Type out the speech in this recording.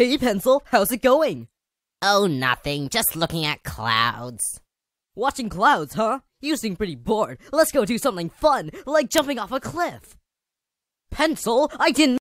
Hey, Pencil, how's it going? Oh, nothing. Just looking at clouds. Watching clouds, huh? You seem pretty bored. Let's go do something fun, like jumping off a cliff. Pencil, I didn't-